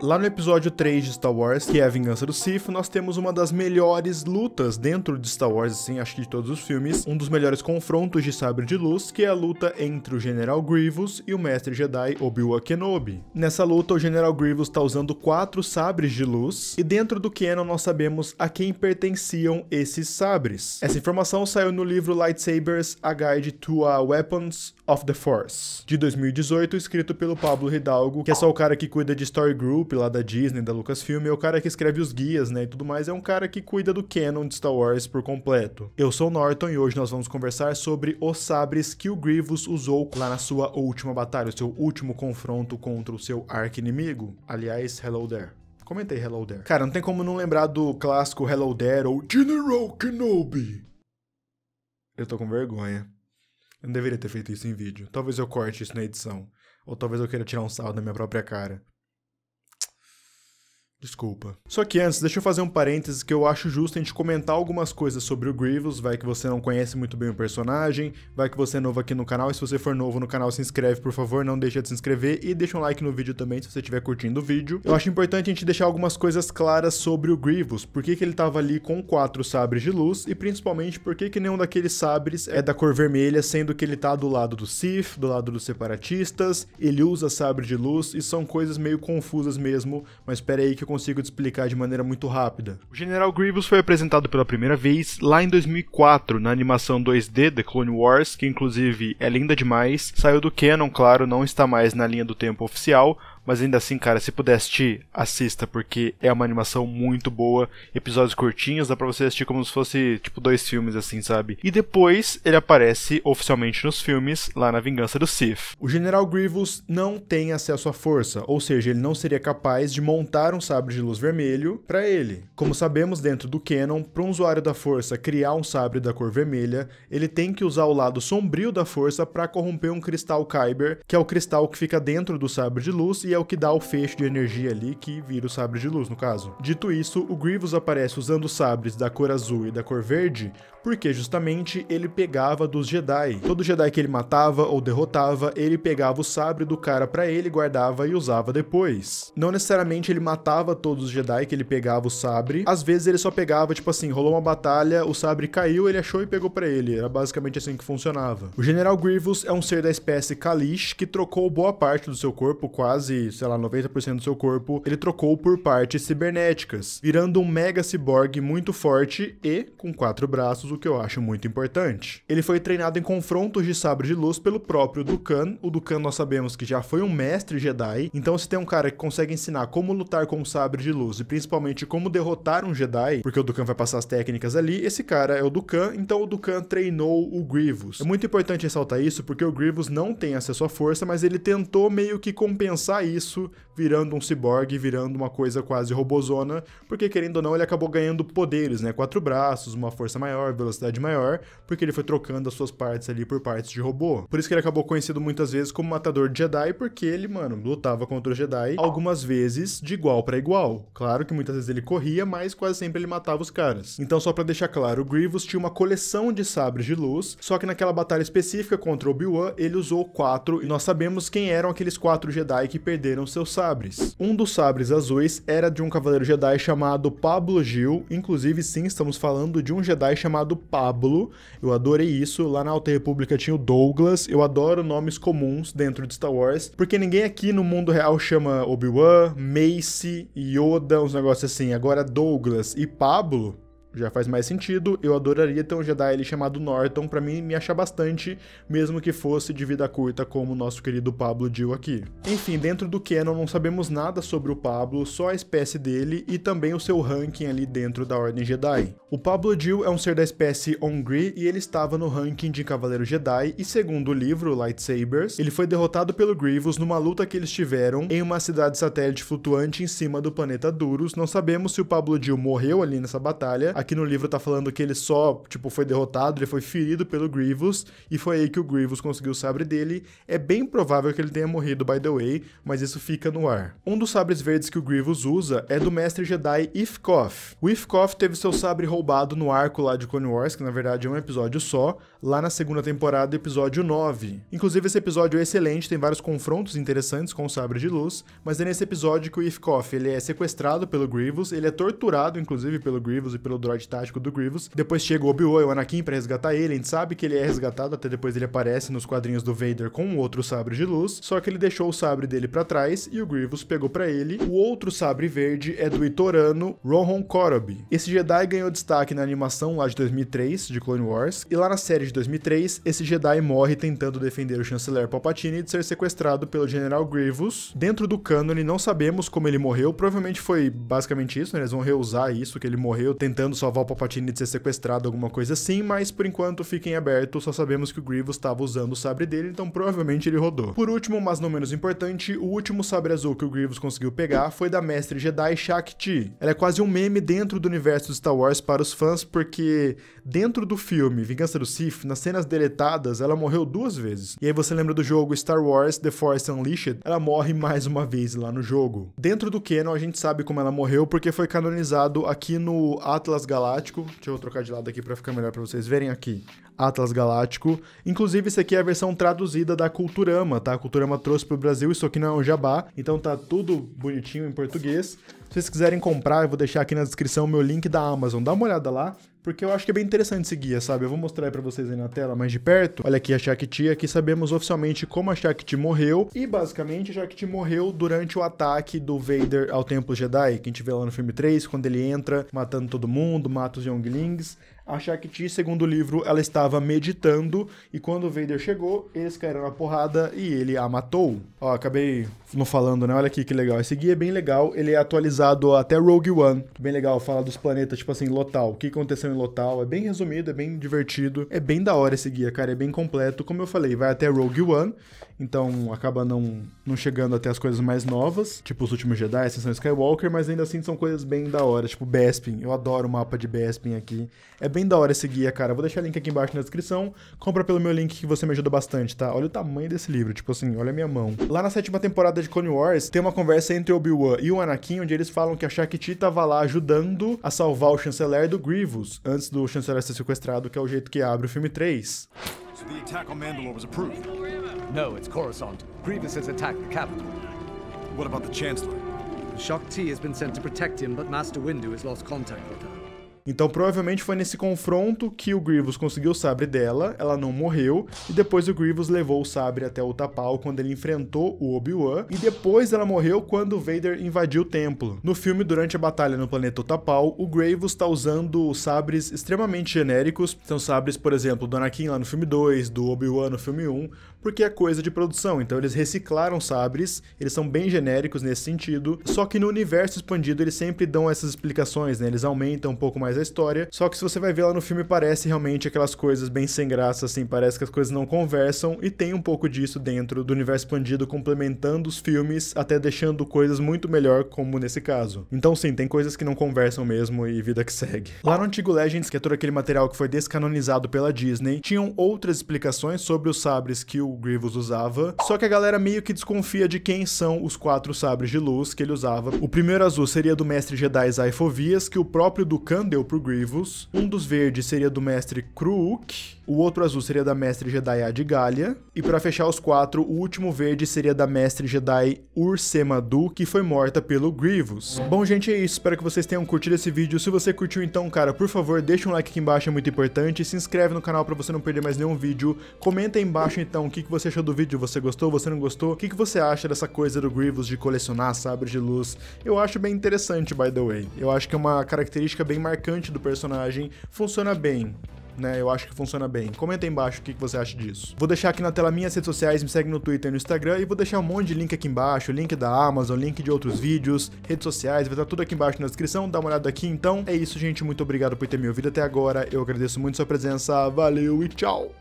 Lá no episódio 3 de Star Wars, que é a Vingança do Sith, nós temos uma das melhores lutas dentro de Star Wars, assim, acho que de todos os filmes, um dos melhores confrontos de sabre de luz, que é a luta entre o General Grievous e o Mestre Jedi Obi-Wan Kenobi. Nessa luta, o General Grievous está usando quatro sabres de luz, e dentro do canon nós sabemos a quem pertenciam esses sabres. Essa informação saiu no livro Lightsabers, A Guide to a Weapons of the Force, de 2018, escrito pelo Pablo Hidalgo, que é só o cara que cuida de Story Group lá da Disney, da Lucasfilm, é o cara que escreve os guias, né, e tudo mais, é um cara que cuida do canon de Star Wars por completo. Eu sou o Norton e hoje nós vamos conversar sobre os sabres que o Grievous usou lá na sua última batalha, o seu último confronto contra o seu arqui-inimigo. Aliás, hello there. Comentei Hello There. Cara, não tem como não lembrar do clássico Hello There ou General Kenobi. Eu tô com vergonha. Eu não deveria ter feito isso em vídeo. Talvez eu corte isso na edição. Ou talvez eu queira tirar um sarro da minha própria cara. Desculpa. Só que antes, deixa eu fazer um parênteses que eu acho justo a gente comentar algumas coisas sobre o Grievous, vai que você não conhece muito bem o personagem, vai que você é novo aqui no canal, e se você for novo no canal, se inscreve, por favor, não deixa de se inscrever e deixa um like no vídeo também se você estiver curtindo o vídeo. Eu acho importante a gente deixar algumas coisas claras sobre o Grievous, por que, que ele tava ali com quatro sabres de luz e principalmente por que, que nenhum daqueles sabres é da cor vermelha, sendo que ele tá do lado do Sith, do lado dos separatistas, ele usa sabre de luz e são coisas meio confusas mesmo, mas espera aí que consigo te explicar de maneira muito rápida. O General Grievous foi apresentado pela primeira vez lá em 2004 na animação 2D The Clone Wars, que inclusive é linda demais, saiu do canon, claro, não está mais na linha do tempo oficial, mas ainda assim, cara, se puder assistir, assista, porque é uma animação muito boa. Episódios curtinhos, dá pra você assistir como se fosse, tipo, dois filmes, assim, sabe? E depois ele aparece oficialmente nos filmes, lá na Vingança do Sith. O General Grievous não tem acesso à força, ou seja, ele não seria capaz de montar um sabre de luz vermelho para ele. Como sabemos dentro do canon, para um usuário da força criar um sabre da cor vermelha, ele tem que usar o lado sombrio da força para corromper um cristal Kyber, que é o cristal que fica dentro do sabre de luz e é é o que dá o feixe de energia ali que vira o sabre de luz, no caso. Dito isso, o Grievous aparece usando sabres da cor azul e da cor verde, porque justamente ele pegava dos Jedi. Todo Jedi que ele matava ou derrotava, ele pegava o sabre do cara para ele, guardava e usava depois. Não necessariamente ele matava todos os Jedi que ele pegava o sabre, às vezes ele só pegava, tipo assim, rolou uma batalha, o sabre caiu, ele achou e pegou para ele. Era basicamente assim que funcionava. O General Grievous é um ser da espécie Kalish que trocou boa parte do seu corpo quase sei lá, 90% do seu corpo, ele trocou por partes cibernéticas, virando um mega cyborg muito forte e com quatro braços, o que eu acho muito importante. Ele foi treinado em confrontos de sabre de luz pelo próprio Dukan. O Dukan nós sabemos que já foi um mestre Jedi, então se tem um cara que consegue ensinar como lutar com um sabre de luz e principalmente como derrotar um Jedi, porque o Dukan vai passar as técnicas ali, esse cara é o Dukan, então o Dukan treinou o Grievous. É muito importante ressaltar isso porque o Grievous não tem acesso à força, mas ele tentou meio que compensar isso virando um ciborgue, virando uma coisa quase robozona, porque querendo ou não, ele acabou ganhando poderes, né? Quatro braços, uma força maior, velocidade maior, porque ele foi trocando as suas partes ali por partes de robô. Por isso que ele acabou conhecido muitas vezes como matador de Jedi, porque ele, mano, lutava contra o Jedi algumas vezes de igual para igual. Claro que muitas vezes ele corria, mas quase sempre ele matava os caras. Então, só para deixar claro, o Grievous tinha uma coleção de sabres de luz, só que naquela batalha específica contra Obi-Wan, ele usou quatro, e nós sabemos quem eram aqueles quatro Jedi que perderam perderam seus sabres. Um dos sabres azuis era de um cavaleiro Jedi chamado Pablo Gil, inclusive sim, estamos falando de um Jedi chamado Pablo, eu adorei isso, lá na Alta República tinha o Douglas, eu adoro nomes comuns dentro de Star Wars, porque ninguém aqui no mundo real chama Obi-Wan, Mace, Yoda, uns negócios assim, agora Douglas e Pablo já faz mais sentido. Eu adoraria ter um Jedi ali chamado Norton para mim me achar bastante, mesmo que fosse de vida curta como o nosso querido Pablo Jill aqui. Enfim, dentro do canon não sabemos nada sobre o Pablo, só a espécie dele e também o seu ranking ali dentro da Ordem Jedi. O Pablo Jill é um ser da espécie Ongri e ele estava no ranking de Cavaleiro Jedi e segundo o livro Lightsabers, ele foi derrotado pelo Grievous numa luta que eles tiveram em uma cidade satélite flutuante em cima do planeta Duros. Não sabemos se o Pablo Jill morreu ali nessa batalha. A aqui no livro tá falando que ele só, tipo, foi derrotado, ele foi ferido pelo Grievous, e foi aí que o Grievous conseguiu o sabre dele. É bem provável que ele tenha morrido, by the way, mas isso fica no ar. Um dos sabres verdes que o Grievous usa é do mestre Jedi Ifkoff. O Ifkoff teve seu sabre roubado no arco lá de Clone Wars, que na verdade é um episódio só, lá na segunda temporada, episódio 9. Inclusive, esse episódio é excelente, tem vários confrontos interessantes com o sabre de luz, mas é nesse episódio que o Ifkoff, ele é sequestrado pelo Grievous, ele é torturado, inclusive, pelo Grievous e pelo Droid tático do Grievous. Depois chega o Obi-Wan e o Anakin para resgatar ele. A gente sabe que ele é resgatado, até depois ele aparece nos quadrinhos do Vader com um outro sabre de luz, só que ele deixou o sabre dele para trás e o Grievous pegou para ele. O outro sabre verde é do Itorano Rohan Korobi. Esse Jedi ganhou destaque na animação lá de 2003 de Clone Wars e lá na série de 2003 esse Jedi morre tentando defender o chanceler Palpatine de ser sequestrado pelo General Grievous. Dentro do cânone não sabemos como ele morreu, provavelmente foi basicamente isso, né? eles vão reusar isso que ele morreu tentando salvar o Palpatine de ser sequestrado, alguma coisa assim, mas por enquanto fiquem abertos, só sabemos que o Grievous estava usando o sabre dele, então provavelmente ele rodou. Por último, mas não menos importante, o último sabre azul que o Grievous conseguiu pegar foi da mestre Jedi Shakti. Ela é quase um meme dentro do universo de Star Wars para os fãs, porque dentro do filme Vingança do Sith, nas cenas deletadas, ela morreu duas vezes. E aí você lembra do jogo Star Wars The Force Unleashed? Ela morre mais uma vez lá no jogo. Dentro do canon, a gente sabe como ela morreu, porque foi canonizado aqui no Atlas Galáctico. Deixa eu trocar de lado aqui para ficar melhor para vocês verem aqui. Atlas Galáctico. Inclusive, isso aqui é a versão traduzida da Culturama, tá? A Culturama trouxe pro Brasil, isso aqui não é um jabá, então tá tudo bonitinho em português. Se vocês quiserem comprar, eu vou deixar aqui na descrição o meu link da Amazon. Dá uma olhada lá porque eu acho que é bem interessante esse guia, sabe? Eu vou mostrar aí pra vocês aí na tela mais de perto. Olha aqui a Shakti, aqui sabemos oficialmente como a Shakti morreu, e basicamente a Shakti morreu durante o ataque do Vader ao Templo Jedi, que a gente vê lá no filme 3, quando ele entra matando todo mundo, mata os Younglings, a Shakti, segundo o livro, ela estava meditando e quando o Vader chegou, eles caíram na porrada e ele a matou. Ó, acabei não falando, né? Olha aqui que legal. Esse guia é bem legal, ele é atualizado até Rogue One. Bem legal, fala dos planetas, tipo assim, Lotal. O que aconteceu em Lotal. É bem resumido, é bem divertido. É bem da hora esse guia, cara. É bem completo. Como eu falei, vai até Rogue One. Então acaba não, não chegando até as coisas mais novas, tipo os últimos Jedi, Ascensão Skywalker, mas ainda assim são coisas bem da hora, tipo Bespin. Eu adoro o mapa de Bespin aqui. É bem da hora esse guia, cara. Vou deixar o link aqui embaixo na descrição. Compra pelo meu link que você me ajuda bastante, tá? Olha o tamanho desse livro, tipo assim, olha a minha mão. Lá na sétima temporada de Clone Wars, tem uma conversa entre Obi-Wan e o Anakin, onde eles falam que a Shakti tava lá ajudando a salvar o chanceler do Grievous antes do chanceler ser sequestrado, que é o jeito que abre o filme 3. So the attack on Mandalore was approved. No, it's Coruscant. Grievous has attacked the capital. What about the Chancellor? Shock T has been sent to protect him, but Master Windu has lost contact with her. Então provavelmente foi nesse confronto que o Grievous conseguiu o sabre dela, ela não morreu, e depois o Grievous levou o sabre até o Tapal quando ele enfrentou o Obi-Wan, e depois ela morreu quando o Vader invadiu o templo. No filme, durante a batalha no planeta Utapau, o Grievous está usando sabres extremamente genéricos, são sabres, por exemplo, do Anakin lá no filme 2, do Obi-Wan no filme 1, porque é coisa de produção, então eles reciclaram sabres, eles são bem genéricos nesse sentido, só que no universo expandido eles sempre dão essas explicações, né? Eles aumentam um pouco mais a história. Só que se você vai ver lá no filme, parece realmente aquelas coisas bem sem graça, assim, parece que as coisas não conversam, e tem um pouco disso dentro do universo expandido, complementando os filmes, até deixando coisas muito melhor, como nesse caso. Então, sim, tem coisas que não conversam mesmo e vida que segue. Lá no antigo Legends, que é todo aquele material que foi descanonizado pela Disney, tinham outras explicações sobre os sabres que o Grievous usava, só que a galera meio que desconfia de quem são os quatro sabres de luz que ele usava. O primeiro azul seria do mestre Jedi Zaifovias, que o próprio Dukan deu pro Grievous. Um dos verdes seria do mestre Krook, o outro azul seria da mestre Jedi Adigalia. E para fechar os quatro, o último verde seria da mestre Jedi Ursemadu, que foi morta pelo Grievous. Bom, gente, é isso. Espero que vocês tenham curtido esse vídeo. Se você curtiu, então, cara, por favor, deixa um like aqui embaixo, é muito importante. Se inscreve no canal para você não perder mais nenhum vídeo. Comenta aí embaixo, então, o que, você achou do vídeo. Você gostou, você não gostou? O que, que você acha dessa coisa do Grievous de colecionar sabres de luz? Eu acho bem interessante, by the way. Eu acho que é uma característica bem marcante marcante do personagem, funciona bem. Né, eu acho que funciona bem. Comenta aí embaixo o que, que você acha disso. Vou deixar aqui na tela minhas redes sociais, me segue no Twitter e no Instagram, e vou deixar um monte de link aqui embaixo, link da Amazon, link de outros vídeos, redes sociais, vai estar tudo aqui embaixo na descrição, dá uma olhada aqui então. É isso, gente, muito obrigado por ter me ouvido até agora, eu agradeço muito sua presença, valeu e tchau!